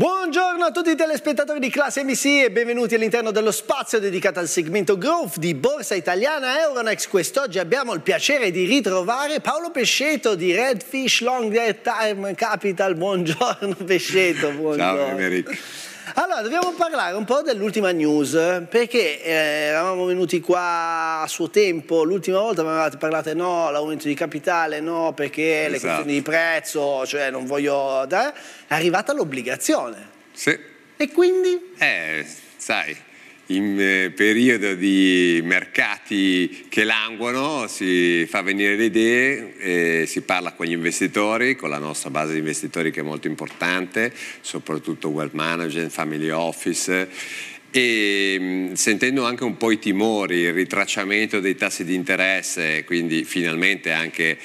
Buongiorno a tutti i telespettatori di Classe MC e benvenuti all'interno dello spazio dedicato al segmento Growth di Borsa Italiana Euronext. Quest'oggi abbiamo il piacere di ritrovare Paolo Pesceto di Redfish Long Time Capital. Buongiorno Pesceto, buongiorno. Ciao Emerick. Allora, dobbiamo parlare un po' dell'ultima news, perché eh, eravamo venuti qua a suo tempo, l'ultima volta avevate parlato eh, no, l'aumento di capitale, no, perché esatto. le questioni di prezzo, cioè non voglio... Dare. È arrivata l'obbligazione. Sì. E quindi? Eh, sai, in eh, periodo di mercati che languono si fa venire le idee, si parla con gli investitori, con la nostra base di investitori che è molto importante, soprattutto wealth management, family office e mm, sentendo anche un po' i timori, il ritracciamento dei tassi di interesse, quindi finalmente anche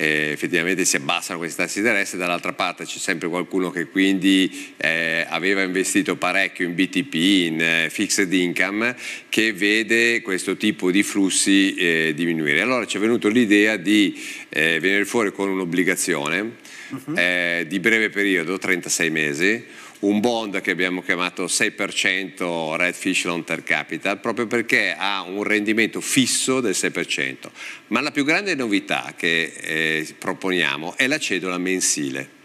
eh, effettivamente si abbassano questi tassi di interesse, dall'altra parte c'è sempre qualcuno che quindi eh, aveva investito parecchio in BTP, in eh, fixed income, che vede questo tipo di flussi eh, diminuire. Allora ci è venuto l'idea di eh, venire fuori con un'obbligazione uh-huh. eh, di breve periodo, 36 mesi, un bond che abbiamo chiamato 6% Redfish Loan Per Capital, proprio perché ha un rendimento fisso del 6%. Ma la più grande novità che eh, proponiamo è la cedola mensile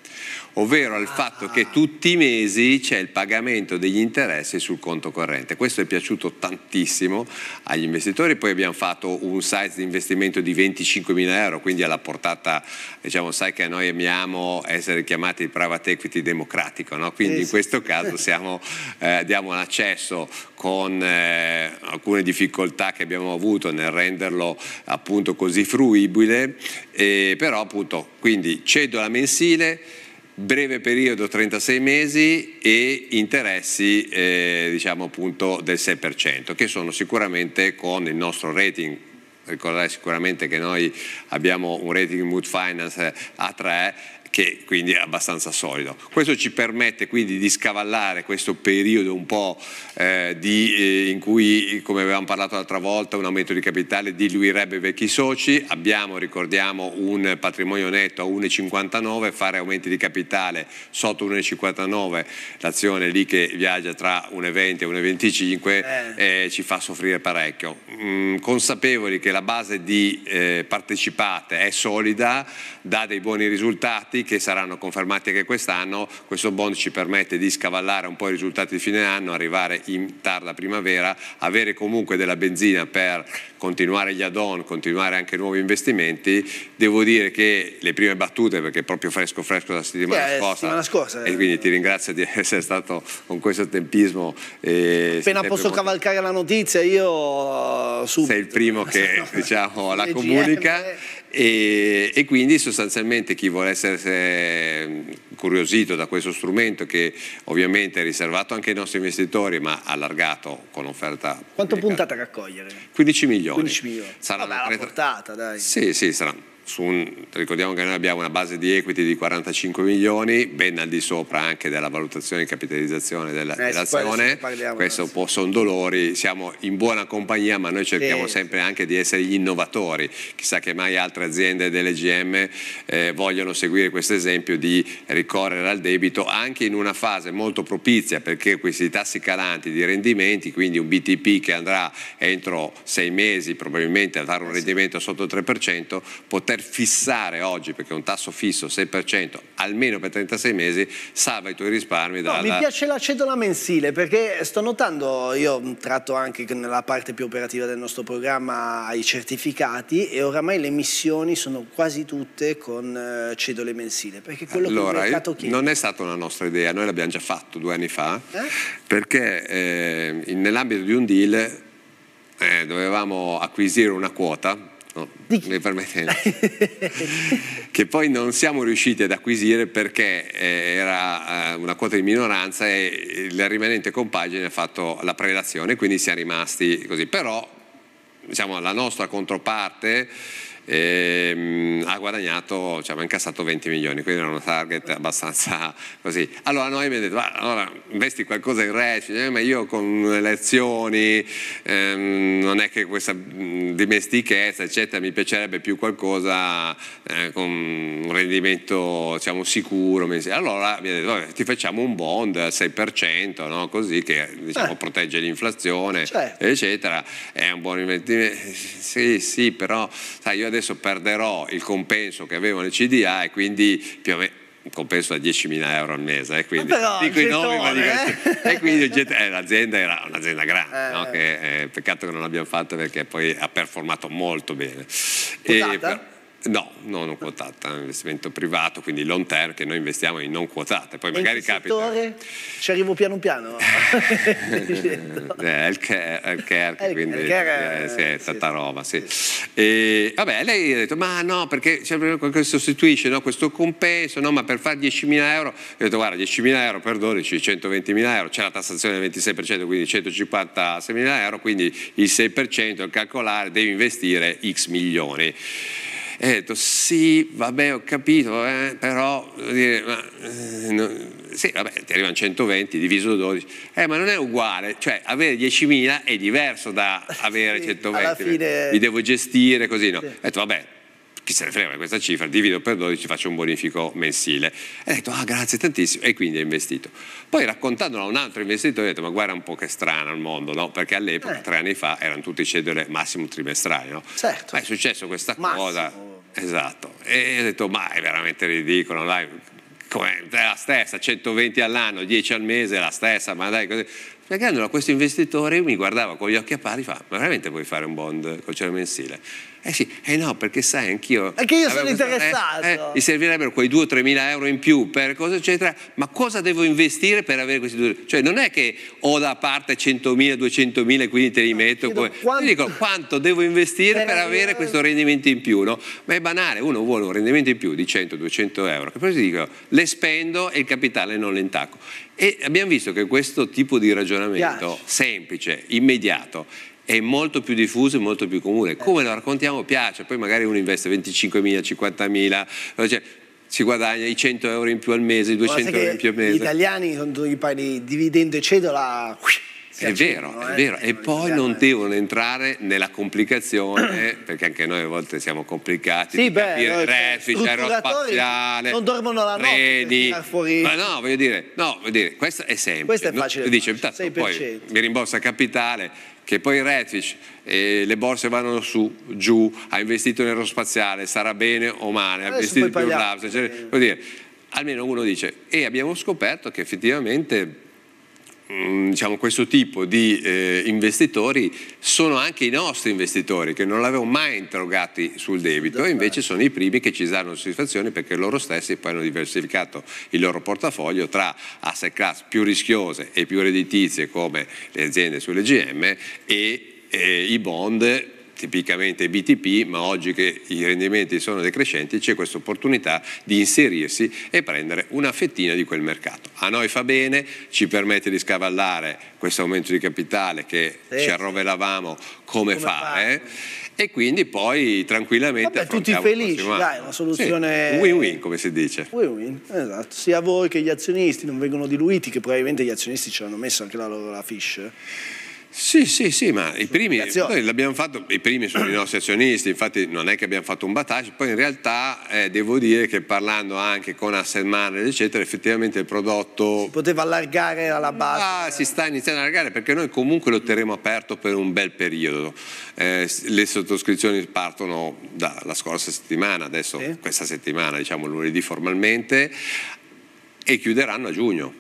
ovvero al fatto che tutti i mesi c'è il pagamento degli interessi sul conto corrente. Questo è piaciuto tantissimo agli investitori, poi abbiamo fatto un site di investimento di 25 mila euro, quindi alla portata, diciamo, sai che noi amiamo essere chiamati il private equity democratico, no? quindi eh, in questo caso siamo, eh, diamo un accesso con eh, alcune difficoltà che abbiamo avuto nel renderlo appunto così fruibile, eh, però appunto quindi cedo la mensile, breve periodo 36 mesi e interessi eh, diciamo appunto del 6% che sono sicuramente con il nostro rating Ricorderai sicuramente che noi abbiamo un rating Mood Finance eh, A3 che quindi è abbastanza solido. Questo ci permette quindi di scavallare questo periodo un po' eh, di, eh, in cui, come avevamo parlato l'altra volta, un aumento di capitale diluirebbe i vecchi soci, abbiamo, ricordiamo, un patrimonio netto a 1,59, fare aumenti di capitale sotto 1,59, l'azione lì che viaggia tra 1,20 e 1,25 eh. eh. ci fa soffrire parecchio. Mm, consapevoli che la base di eh, partecipate è solida, dà dei buoni risultati, che saranno confermati anche quest'anno, questo bond ci permette di scavallare un po' i risultati di fine anno, arrivare in tarda primavera, avere comunque della benzina per continuare gli add-on, continuare anche nuovi investimenti, devo dire che le prime battute, perché è proprio fresco fresco la settimana, eh, scorsa, settimana scorsa, e quindi eh. ti ringrazio di essere stato con questo tempismo. Eh, Appena posso molto... cavalcare la notizia io eh, subito. Sei il primo che diciamo, la comunica eh. e, e quindi sostanzialmente chi vuole essere incuriosito da questo strumento che ovviamente è riservato anche ai nostri investitori ma allargato con offerta. Quanto pubblica. puntate a raccogliere? 15 milioni. 15 milioni. Sarà Vabbè, una la portata, dai. Sì, sì, sarà un, ricordiamo che noi abbiamo una base di equity di 45 milioni, ben al di sopra anche della valutazione e capitalizzazione della, eh, dell'azione. Questo può, sono dolori, siamo in buona compagnia, ma noi cerchiamo sì. sempre anche di essere gli innovatori. Chissà che mai altre aziende dell'EGM eh, vogliono seguire questo esempio di ricorrere al debito anche in una fase molto propizia perché questi tassi calanti di rendimenti, quindi un BTP che andrà entro sei mesi probabilmente a dare un eh, rendimento sotto il 3%, potrebbe poter fissare oggi, perché è un tasso fisso 6%, almeno per 36 mesi, salva i tuoi risparmi. Dalla... No, mi piace la cedola mensile perché sto notando, io tratto anche nella parte più operativa del nostro programma i certificati e oramai le missioni sono quasi tutte con eh, cedole mensile, perché quello allora, che il mercato chiede... Non è stata una nostra idea, noi l'abbiamo già fatto due anni fa, eh? perché eh, nell'ambito di un deal eh, dovevamo acquisire una quota no, oh, mi permette, che poi non siamo riusciti ad acquisire perché eh, era eh, una quota di minoranza e la rimanente compagine ha fatto la prelazione, quindi siamo rimasti così. Però diciamo, la nostra controparte ehm, ha guadagnato, cioè ha incassato 20 milioni, quindi era uno target abbastanza così. Allora noi mi ha detto, allora investi qualcosa in Recit, eh, ma io con le lezioni, ehm, non è che questa dimestichezza, eccetera, mi piacerebbe più qualcosa eh, con un rendimento diciamo, sicuro. Allora mi ha detto, vabbè, ti facciamo un bond al 6%, no? così che diciamo, eh. protegge l'inflazione, certo. eccetera. È un buon investimento. Sì, sì, però sai, io adesso perderò il compenso che avevo nel CDA e quindi più o meno un compenso da 10.000 euro al mese, eh, quindi, Però, dico nomi, eh? e quindi eh, l'azienda era un'azienda grande, eh. no? che, eh, peccato che non l'abbiamo fatta perché poi ha performato molto bene. E, per, No, no, non quotata, è un investimento privato, quindi long term che noi investiamo in non quotate. Poi e magari in capita. Settore? Ci arrivo piano piano. Eh, healthcare, healthcare, quindi healthcare, eh, sì, è tanta sì, roba, sì. sì. E, vabbè, lei ha detto, ma no, perché c'è qualcosa sostituisce no, questo compenso, no, ma per fare 10.000 euro, io ho detto, guarda, 10.000 euro per 12, 120.000 euro, c'è la tassazione del 26%, quindi 156.000 euro, quindi il 6% al calcolare devi investire X milioni. E ho detto sì, vabbè ho capito, eh, però dire, ma, eh, no, sì, vabbè, ti arrivano 120 diviso 12, eh, ma non è uguale, cioè avere 10.000 è diverso da avere sì, 120, fine... li devo gestire così, no? Sì. Ho detto vabbè, chi se ne frega questa cifra, divido per 12, faccio un bonifico mensile. E ha detto, ah grazie tantissimo, e quindi ho investito. Poi raccontandolo a un altro investitore, ho detto, ma guarda un po' che strano il mondo, no? Perché all'epoca, eh. tre anni fa, erano tutti cedere massimo trimestrali, no? Certo. Ma è successo questa massimo. cosa Esatto, e ho detto ma è veramente ridicolo, dai, è la stessa, 120 all'anno, 10 al mese, è la stessa, ma dai, così. Perché allora questo investitore mi guardava con gli occhi a pari e fa, ma veramente vuoi fare un bond col cero mensile? Eh sì, eh no, perché sai, anch'io... Perché io sono eh, interessato. Eh, eh, mi servirebbero quei 2 3 mila euro in più per cosa eccetera, ma cosa devo investire per avere questi due? Cioè non è che ho da parte 100.000, 200.000 e quindi te li metto. Come... Quanto... Io dico quanto devo investire per, per avere questo rendimento in più, no? Ma è banale, uno vuole un rendimento in più di 100, 200 euro, che poi si dicono le spendo e il capitale non le intacco. E abbiamo visto che questo tipo di ragionamento semplice, immediato, è molto più diffuso e molto più comune. Certo. Come lo raccontiamo piace, poi magari uno investe 25.000, 50.000, cioè si guadagna i 100 euro in più al mese, i 200 euro in più al mese. Gli italiani sono i di dividendo e cedola. È vero, è eh? vero. Eh, e poi non devono entrare nella complicazione, perché anche noi a volte siamo complicati. Sì, beh, refice, aerospaziale. Non dormono la notte. Fuori. Ma no, voglio dire, no, voglio dire, questo è sempre. Questo è facile. No, dice, tanto, poi mi rimborsa capitale che poi Retic e eh, le borse vanno su, giù, ha investito in aerospaziale, sarà bene o male, Adesso ha investito più Labs, cioè, eh. almeno uno dice e abbiamo scoperto che effettivamente Mm, diciamo, questo tipo di eh, investitori sono anche i nostri investitori che non l'avevo mai interrogati sul debito e invece sono i primi che ci danno soddisfazione perché loro stessi poi hanno diversificato il loro portafoglio tra asset class più rischiose e più redditizie come le aziende sulle GM e eh, i bond tipicamente BTP, ma oggi che i rendimenti sono decrescenti c'è questa opportunità di inserirsi e prendere una fettina di quel mercato. A noi fa bene, ci permette di scavallare questo aumento di capitale che sì, ci arrovelavamo come, come fare. fare eh? e quindi poi tranquillamente Vabbè, tutti felici, dai, una soluzione win-win sì, come si dice win-win, esatto, sia voi che gli azionisti non vengono diluiti, che probabilmente gli azionisti ci hanno messo anche la loro la fish sì, sì, sì, ma i primi, noi l'abbiamo fatto, i primi sono i nostri azionisti, infatti non è che abbiamo fatto un battaglio, poi in realtà eh, devo dire che parlando anche con asset manager, eccetera, effettivamente il prodotto... Si poteva allargare alla ah, base. Ah, si sta iniziando a allargare perché noi comunque lo terremo aperto per un bel periodo. Eh, le sottoscrizioni partono dalla scorsa settimana, adesso sì. questa settimana, diciamo lunedì formalmente, e chiuderanno a giugno.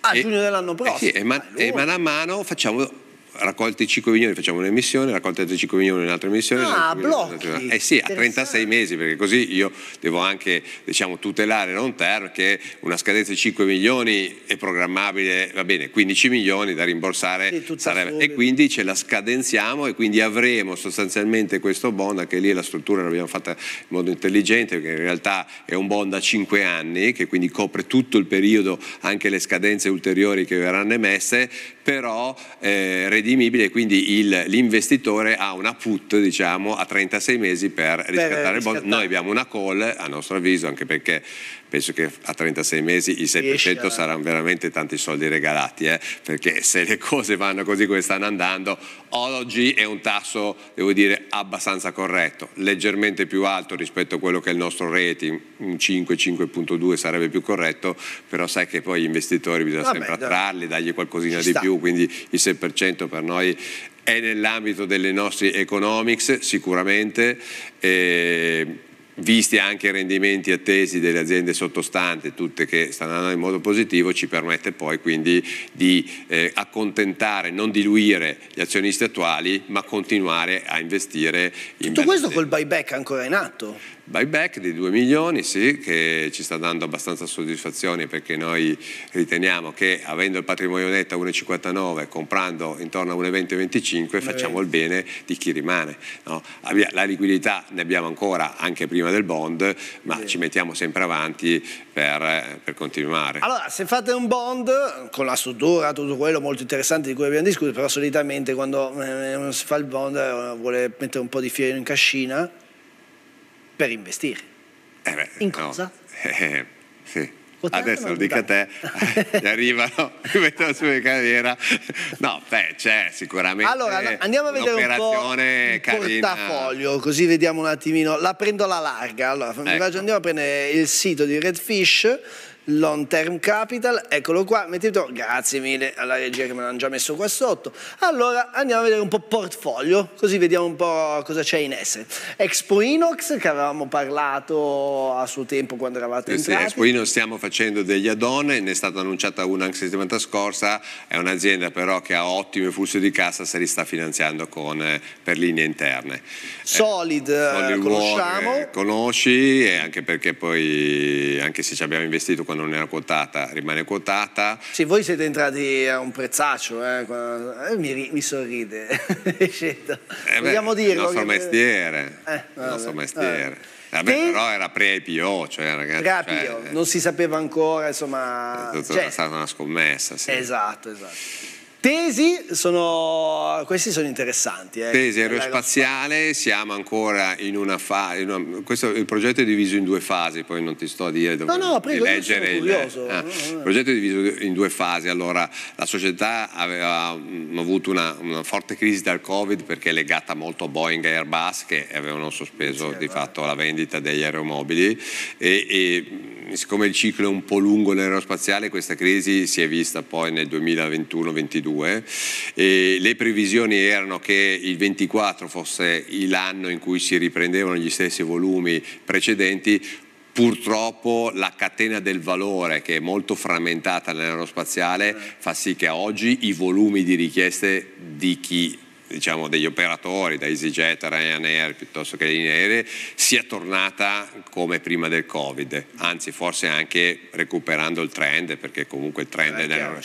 A ah, e, giugno dell'anno prossimo. Eh sì, e, man, ah, e mano a mano facciamo raccolti 5 milioni facciamo un'emissione, raccolti altri 5 milioni un'altra emissione. Ah, blocchi. Eh sì, a 36 mesi, perché così io devo anche diciamo, tutelare non term che una scadenza di 5 milioni è programmabile, va bene, 15 milioni da rimborsare sarebbe. E quindi ce la scadenziamo e quindi avremo sostanzialmente questo bond, anche lì la struttura l'abbiamo fatta in modo intelligente, perché in realtà è un bond a 5 anni, che quindi copre tutto il periodo, anche le scadenze ulteriori che verranno emesse, però eh, redimibile, quindi il, l'investitore ha una put diciamo, a 36 mesi per riscattare Beh, il bond. Riscattare. Noi abbiamo una call, a nostro avviso, anche perché penso che a 36 mesi i 6% saranno veramente tanti soldi regalati, eh? perché se le cose vanno così come stanno andando, oggi è un tasso, devo dire, abbastanza corretto, leggermente più alto rispetto a quello che è il nostro rating, un 5, 5.2 sarebbe più corretto, però sai che poi gli investitori bisogna Vabbè, sempre attrarli, dargli qualcosina di sta. più, quindi il 6% per noi è nell'ambito delle nostre economics sicuramente. Eh, visti anche i rendimenti attesi delle aziende sottostanti, tutte che stanno andando in modo positivo, ci permette poi quindi di eh, accontentare, non diluire gli azionisti attuali, ma continuare a investire. In Tutto questo col buyback ancora in atto? buyback di 2 milioni, sì, che ci sta dando abbastanza soddisfazione perché noi riteniamo che avendo il patrimonio netto a 1,59 comprando intorno a 1,20-25 facciamo il bene di chi rimane. No? La liquidità ne abbiamo ancora anche prima del bond, ma Beh. ci mettiamo sempre avanti per, per, continuare. Allora, se fate un bond con la struttura, tutto quello molto interessante di cui abbiamo discusso, però solitamente quando eh, si fa il bond eh, vuole mettere un po' di fieno in cascina per investire. Eh beh, In no. cosa? Eh, eh, sì. Potrebbe Adesso lo dico a te, ti arrivano, mettono su in carriera. No, beh, c'è sicuramente. Allora, andiamo a vedere un po' il portafoglio, così vediamo un attimino. La prendo alla larga. Allora, ecco. andiamo a prendere il sito di Redfish Long Term Capital, eccolo qua, mettito, grazie mille alla regia che me l'hanno già messo qua sotto. Allora andiamo a vedere un po' portfolio, così vediamo un po' cosa c'è in essere. Expo Inox, che avevamo parlato a suo tempo quando eravate in entrati. Expo Inox stiamo facendo degli add-on, ne è stata annunciata una anche settimana scorsa, è un'azienda però che ha ottime flussi di cassa, se li sta finanziando con, eh, per linee interne. Eh, Solid, eh, Solid conosciamo. Work, eh, conosci, anche perché poi, anche se ci abbiamo investito quando non era quotata rimane quotata. Sì, voi siete entrati a un prezzaccio, eh, eh mi, mi, sorride. eh Vogliamo dirlo. Il nostro che... mestiere. Eh, il nostro mestiere. Vabbè, eh, che... però era pre-IPO, cioè ragazzi. pre cioè, eh. non si sapeva ancora, insomma. È cioè... stata una scommessa, sì. Esatto, esatto. Tesi, sono, questi sono interessanti. Eh. Tesi aerospaziale, siamo ancora in una fase, il progetto è diviso in due fasi, poi non ti sto a dire dove no, no, prego, leggere. Il, eh, il progetto è diviso in due fasi, allora la società aveva mh, mm, avuto una, una, forte crisi dal Covid perché è legata molto a Boeing e Airbus che avevano sospeso di fatto la vendita degli aeromobili e, e mm, siccome il ciclo è un po' lungo nell'aerospaziale, questa crisi si è vista poi nel 2021-22 2022 e le previsioni erano che il 24 fosse l'anno in cui si riprendevano gli stessi volumi precedenti, purtroppo la catena del valore che è molto frammentata nell'aerospaziale eh. fa sì che oggi i volumi di richieste di chi diciamo, degli operatori, da EasyJet a Ryanair piuttosto che le linee aeree, sia tornata come prima del Covid, anzi forse anche recuperando il trend, perché comunque il trend eh, chiaro,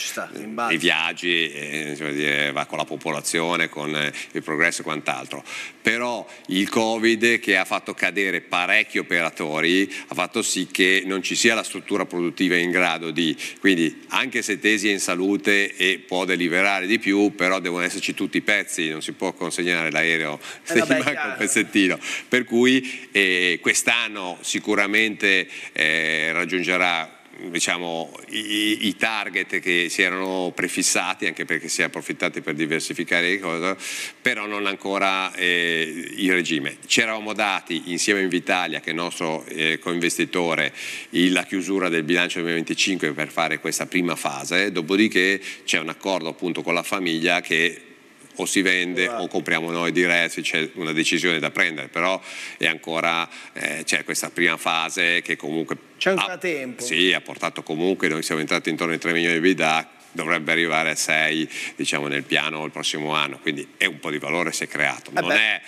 viaggi eh, dire, eh, va con la popolazione, con eh, il progresso e quant'altro. Però il Covid che ha fatto cadere parecchi operatori ha fatto sì che non ci sia la struttura produttiva in grado di, quindi anche se Tesi è in salute e può deliberare di più, però devono esserci tutti i pezzi non si può consegnare l'aereo se eh vabbè, gli manca chiaro. un pezzettino. Per cui eh, quest'anno sicuramente eh, raggiungerà diciamo, i, i, target che si erano prefissati, anche perché si è approfittati per diversificare le cose, però non ancora eh, il regime. Ci eravamo dati insieme a Invitalia, che è il nostro eh, coinvestitore, il, la chiusura del bilancio 2025 per fare questa prima fase, dopodiché c'è un accordo appunto con la famiglia che o si vende o compriamo noi di Re c'è una decisione da prendere, però è ancora eh, c'è questa prima fase che comunque c'è ancora ha, tempo. Sì, ha portato comunque, noi siamo entrati intorno ai 3 milioni di bidà, dovrebbe arrivare a 6 diciamo, nel piano il prossimo anno, quindi è un po' di valore si è creato. Eh non è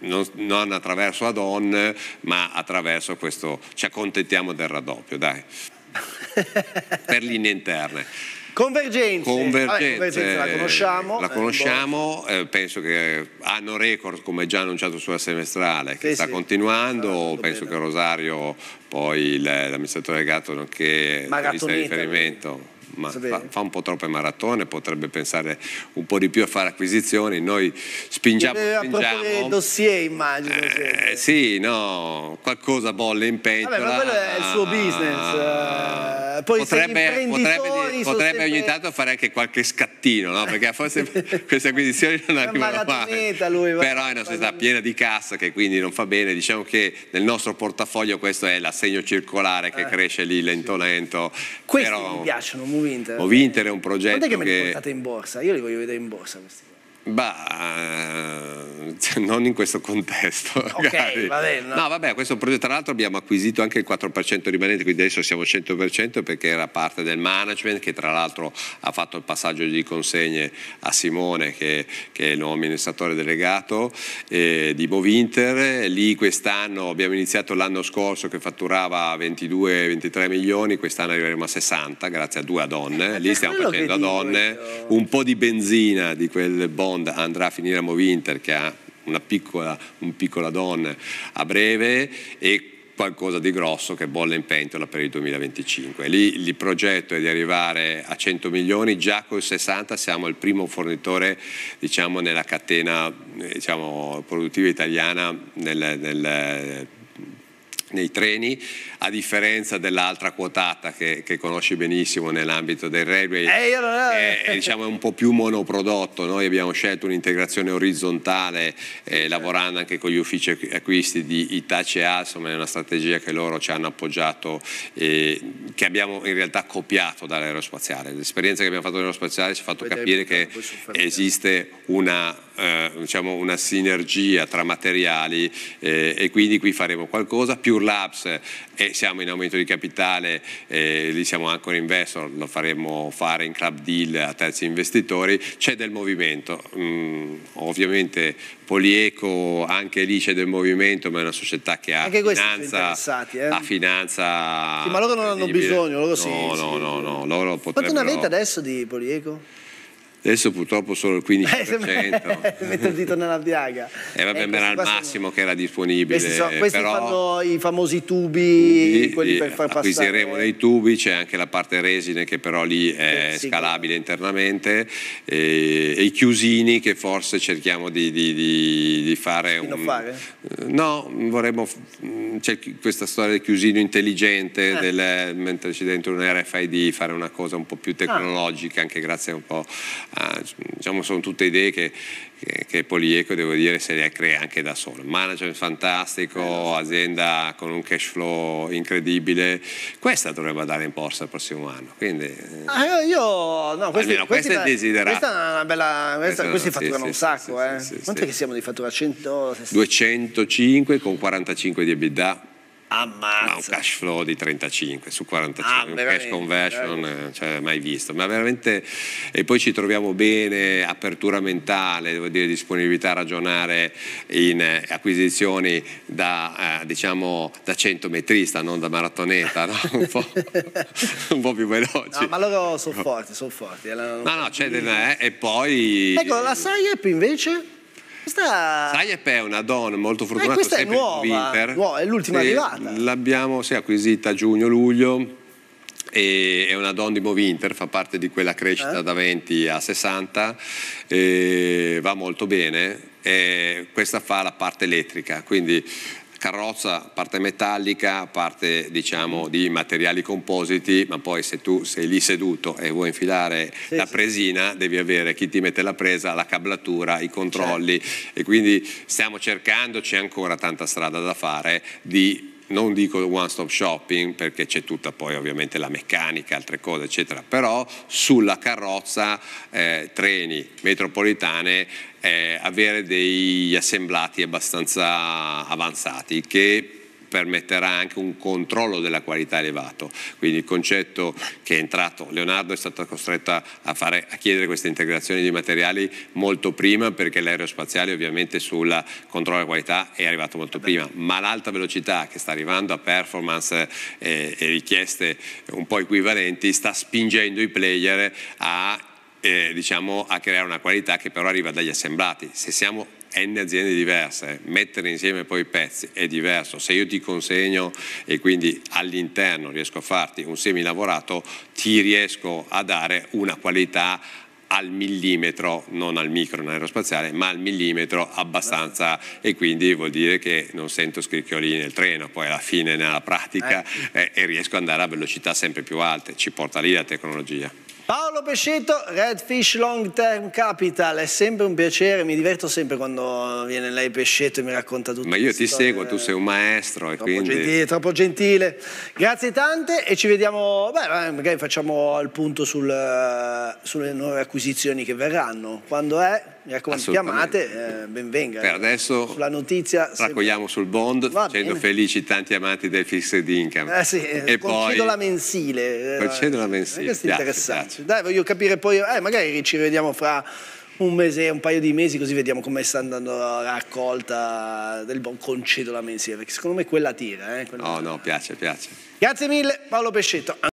non, non, attraverso Adon, ma attraverso questo, ci accontentiamo del raddoppio, dai, per linee interne. Convergenze. Convergenze, Vabbè, la eh, conosciamo. La conosciamo eh, penso che hanno record come già annunciato sulla semestrale che sì, sta sì. continuando, penso bene. che Rosario poi l'amministratore legato nonché il riferimento ma fa, fa, un po' troppe maratone, potrebbe pensare un po' di più a fare acquisizioni, noi spingiamo... Deve spingiamo dossier immagino. Eh, sì, no, qualcosa bolle in pentola. Vabbè, ma quello è il suo business. Ah, poi potrebbe, potrebbe, potrebbe ogni tanto fare anche qualche scattino, no? perché forse queste acquisizioni non arrivano mai. Lui, va, Però è una società piena di cassa che quindi non fa bene. Diciamo che nel nostro portafoglio questo è l'assegno circolare che eh, cresce lì lento sì. lento. Questi Però, mi piacciono, Movinter. Movinter è un progetto Quando è che... me li portate in borsa? Io li voglio vedere in borsa questi. Beh, non in questo contesto. Okay, vabbè, no. no. vabbè, questo progetto tra l'altro abbiamo acquisito anche il 4% rimanente, quindi adesso siamo 100% perché era parte del management che tra l'altro ha fatto il passaggio di consegne a Simone che, che è il nuovo amministratore delegato eh, di Bovinter. Lì quest'anno abbiamo iniziato l'anno scorso che fatturava 22-23 milioni, quest'anno arriveremo a 60 grazie a due donne. Lì stiamo facendo a donne eh, un po' di benzina di quel bond Honda andrà a finire a Movinter che ha una piccola, un piccola donna a breve e qualcosa di grosso che bolle in pentola per il 2025. Lì il progetto è di arrivare a 100 milioni, già col 60 siamo il primo fornitore diciamo, nella catena diciamo, produttiva italiana nel, nel nei treni, a differenza dell'altra quotata che, che conosci benissimo nell'ambito del railway, eh, non... è, è, diciamo, un po' più monoprodotto, noi abbiamo scelto un'integrazione orizzontale eh, lavorando anche con gli uffici acquisti di Itace e Alsom, è una strategia che loro ci hanno appoggiato, eh, che abbiamo in realtà copiato dall'aerospaziale. L'esperienza che abbiamo fatto nell'aerospaziale ci ha fatto capire che esiste una eh, diciamo una sinergia tra materiali eh, e quindi qui faremo qualcosa. Pure Labs eh, siamo in aumento di capitale, eh, lì siamo ancora investor, lo faremo fare in club deal a terzi investitori, c'è del movimento, mm, ovviamente Polieco anche lì c'è del movimento, ma è una società che ha anche finanza, eh. ha finanza sì, ma loro non hanno bisogno, loro no, sì, no, sì. no, no, no, loro potrebbero... Quanto ne avete adesso di Polieco? Adesso purtroppo solo il 15%. Eh, Metto il dito nella piaga. E eh, vabbè, ecco, era il massimo sono... che era disponibile. Sono, questi però... fanno i famosi tubi, tubi quelli eh, per far passare. acquisiremo dei tubi, c'è anche la parte resine che però lì è sì, scalabile sì. internamente e, e, i chiusini che forse cerchiamo di, di, di, di fare. Di un... fare? No, vorremmo... Mm, c'è questa storia del chiusino intelligente, ah. del... mentre c'è dentro un RFID, fare una cosa un po' più ah. tecnologica, ah. anche grazie a un po' Ah, diciamo sono tutte idee che, che, che Polieco devo dire se le crea anche da solo. Management fantastico, eh, azienda con un cash flow incredibile, questa dovrebbe andare in borsa il prossimo anno. Quindi, eh, ah, io, no, questi, almeno questa è desiderata. Questa è una bella, questa, questi fatturano sì, un sacco. Sì, eh. sì, Quanto è che siamo di fattura? 100, 205 con 45 di EBITDA Ammazza. Ma un cash flow di 35 su 45, ah, un cash conversion veramente. Eh, cioè, mai visto. Ma veramente, e poi ci troviamo bene, apertura mentale, devo dire disponibilità a ragionare in eh, acquisizioni da, eh, diciamo, da centometrista, non da maratoneta, no? un, po', un, po', più veloci. No, ma loro sono forti, sono forti. Eh, no, no, c'è del, eh, e poi... Ecco, la SAIEP invece? Questa... Sayep è una donna molto eh, fortunata, eh, questa è nuova, nuova è l'ultima arrivata. L'abbiamo sì, acquisita a giugno-luglio e è una donna di Movinter, fa parte di quella crescita eh? da 20 a 60, va molto bene, questa fa la parte elettrica, quindi carrozza, parte metallica, parte diciamo, di materiali compositi, ma poi se tu sei lì seduto e vuoi infilare sì, la presina, sì. devi avere chi ti mette la presa, la cablatura, i controlli certo. e quindi stiamo cercando, c'è ancora tanta strada da fare, di non dico one stop shopping perché c'è tutta poi ovviamente la meccanica, altre cose eccetera, però sulla carrozza eh, treni metropolitane eh, avere degli assemblati abbastanza avanzati che permetterà anche un controllo della qualità elevato. Quindi il concetto che è entrato, Leonardo è stato costretto a, fare, a chiedere questa integrazione di materiali molto prima perché l'aerospaziale ovviamente sul controllo della qualità è arrivato molto prima, ma l'alta velocità che sta arrivando a performance e, eh, e richieste un po' equivalenti sta spingendo i player a eh, diciamo, a creare una qualità che però arriva dagli assemblati. Se siamo n aziende diverse, mettere insieme poi i pezzi è diverso. Se io ti consegno e quindi all'interno riesco a farti un semilavorato, ti riesco a dare una qualità al millimetro, non al micro in aerospaziale, ma al millimetro abbastanza e quindi vuol dire che non sento scricchioli nel treno, poi alla fine nella pratica Eh, eh e riesco ad andare a velocità sempre più alte, ci porta lì la tecnologia. Paolo Pescetto, Redfish Long Term Capital, è sempre un piacere, mi diverto sempre quando viene lei Pescetto e mi racconta tutto. Ma io ti seguo, tu sei un maestro. Troppo, quindi... gentile, troppo gentile, grazie tante e ci vediamo, beh, eh, magari facciamo il punto sul, eh, sulle nuove acquisizioni che verranno, quando è? mi raccomando, chiamate, eh, benvenga. Per adesso la notizia, raccogliamo se... sul bond, facendo felici tanti amanti del fixed income. Eh sì, eh, e concedo poi... la mensile. Concedo la mensile. Eh, questo è interessante. Dai, voglio capire poi, eh, magari ci rivediamo fra un mese, un paio di mesi, così vediamo come sta andando la raccolta del buon concedo la mensile, perché secondo me quella tira. Eh, quella no, tira. no, piace, piace. Grazie mille Paolo Pescetto.